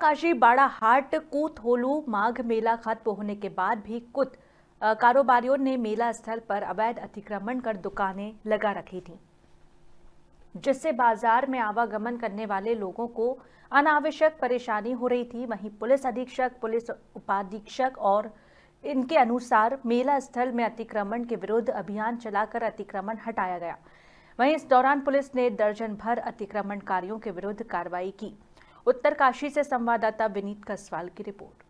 काशी बाड़ाहाट होलू माघ मेला खत्म होने के बाद भी कुछ कारोबारियों ने मेला स्थल पर अवैध अतिक्रमण कर दुकानें लगा रखी थी जिससे बाजार में आवागमन करने वाले लोगों को अनावश्यक परेशानी हो रही थी वहीं पुलिस अधीक्षक पुलिस उपाधीक्षक और इनके अनुसार मेला स्थल में अतिक्रमण के विरुद्ध अभियान चलाकर अतिक्रमण हटाया गया वहीं इस दौरान पुलिस ने दर्जन भर अतिक्रमणकारियों के विरुद्ध कार्रवाई की उत्तरकाशी से संवाददाता विनीत कसवाल की रिपोर्ट